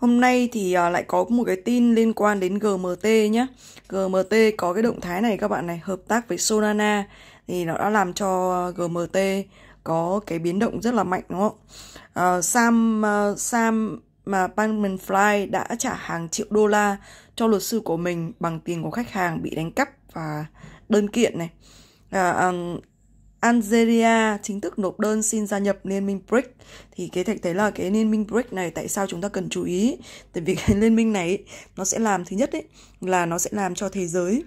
Hôm nay thì à, lại có một cái tin liên quan đến GMT nhé. GMT có cái động thái này các bạn này, hợp tác với Solana thì nó đã làm cho GMT có cái biến động rất là mạnh đúng không? Uh, Sam uh, Sam mà Bankman Fly đã trả hàng triệu đô la cho luật sư của mình bằng tiền của khách hàng bị đánh cắp và đơn kiện này. uh, Algeria chính thức nộp đơn xin gia nhập Liên minh BRIC. thì cái thạch thấy là cái Liên minh BRIC này tại sao chúng ta cần chú ý tại vì cái Liên minh này nó sẽ làm thứ nhất ấy, là nó sẽ làm cho thế giới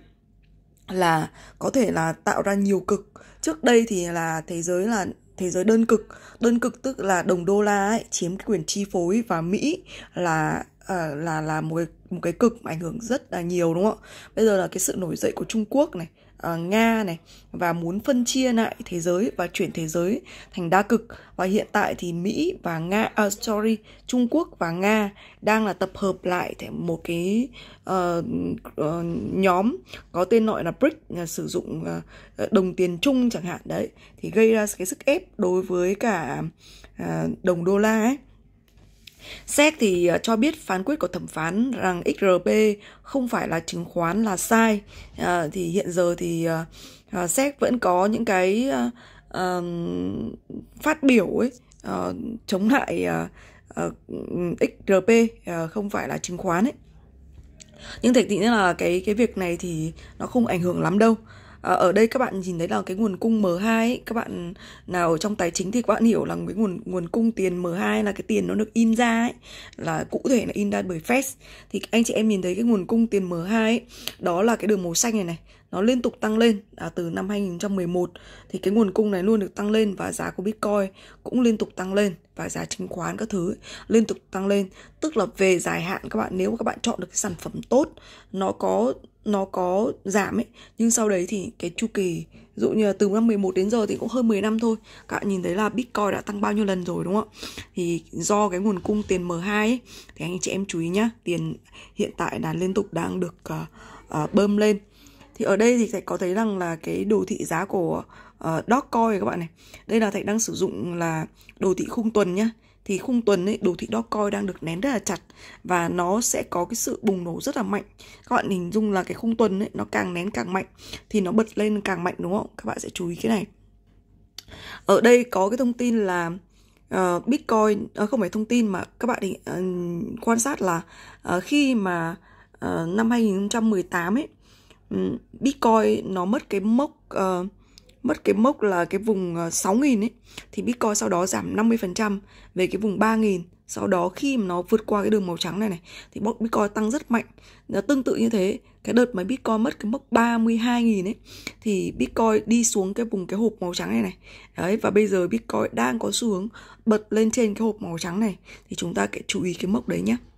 là có thể là tạo ra nhiều cực trước đây thì là thế giới là thế giới đơn cực đơn cực tức là đồng đô la ấy, chiếm quyền chi phối và mỹ là uh, là là một cái, một cái cực mà ảnh hưởng rất là nhiều đúng không ạ bây giờ là cái sự nổi dậy của trung quốc này uh, Nga này và muốn phân chia lại thế giới và chuyển thế giới thành đa cực và hiện tại thì Mỹ và Nga à, uh, sorry Trung Quốc và Nga đang là tập hợp lại thành một cái uh, uh, nhóm có tên gọi là brics uh, sử dụng uh, đồng tiền chung chẳng hạn đấy thì gây ra cái sức ép đối với cả uh, đồng đô la ấy Séc thì ờ, cho biết phán quyết của thẩm phán rằng XRP không phải là chứng khoán là sai. À, thì hiện giờ thì à, ờ, Séc vẫn có những cái à, à, phát biểu ấy à, chống lại à, à, XRP à, không phải là chứng khoán ấy. Nhưng thực tế là cái cái việc này thì nó không ảnh hưởng lắm đâu. Ờ, ở đây các bạn nhìn thấy là cái nguồn cung M2 ấy, các bạn nào ở trong tài chính thì các bạn hiểu là cái nguồn nguồn cung tiền M2 là cái tiền nó được in ra ấy, là cụ thể là in ra bởi Fed thì anh chị em nhìn thấy cái nguồn cung tiền M2 ấy, đó là cái đường màu xanh này này nó liên tục tăng lên à, từ năm 2011 thì cái nguồn cung này luôn được tăng lên và giá của Bitcoin cũng liên tục tăng lên và giá chứng khoán các thứ ấy, liên tục tăng lên tức là về dài hạn các bạn nếu các bạn chọn được cái sản phẩm tốt nó có nó có giảm ấy nhưng sau đấy thì cái chu kỳ dụ như là từ năm 11 đến giờ thì cũng hơn 10 năm thôi các bạn nhìn thấy là Bitcoin đã tăng bao nhiêu lần rồi đúng không ạ thì do cái nguồn cung tiền M2 ấy, thì anh chị em chú ý nhá tiền hiện tại là liên tục đang được uh, uh, bơm lên thì ở đây thì thạch có thấy rằng là cái đồ thị giá của uh, Dogecoin các bạn này đây là thạch đang sử dụng là đồ thị khung tuần nhá thì khung tuần ấy, đồ thị đo coi đang được nén rất là chặt và nó sẽ có cái sự bùng nổ rất là mạnh các bạn hình dung là cái khung tuần ấy, nó càng nén càng mạnh thì nó bật lên càng mạnh đúng không các bạn sẽ chú ý cái này ở đây có cái thông tin là uh, bitcoin uh, không phải thông tin mà các bạn định, uh, ờ, quan sát là uh, khi mà uh, năm 2018 ấy um, bitcoin nó mất cái mốc uh, mất cái mốc là cái vùng 6.000 ờ, ấy thì Bitcoin sau đó giảm 50% về cái vùng 3.000 sau đó khi mà nó vượt qua cái đường màu trắng này này thì Bitcoin tăng rất mạnh nó tương tự như thế cái đợt mà Bitcoin mất cái mốc 32.000 ấy thì Bitcoin đi xuống cái vùng cái hộp màu trắng này này đấy và bây giờ Bitcoin đang có xu hướng bật lên trên cái hộp màu trắng này thì chúng ta sẽ chú ý cái mốc đấy nhé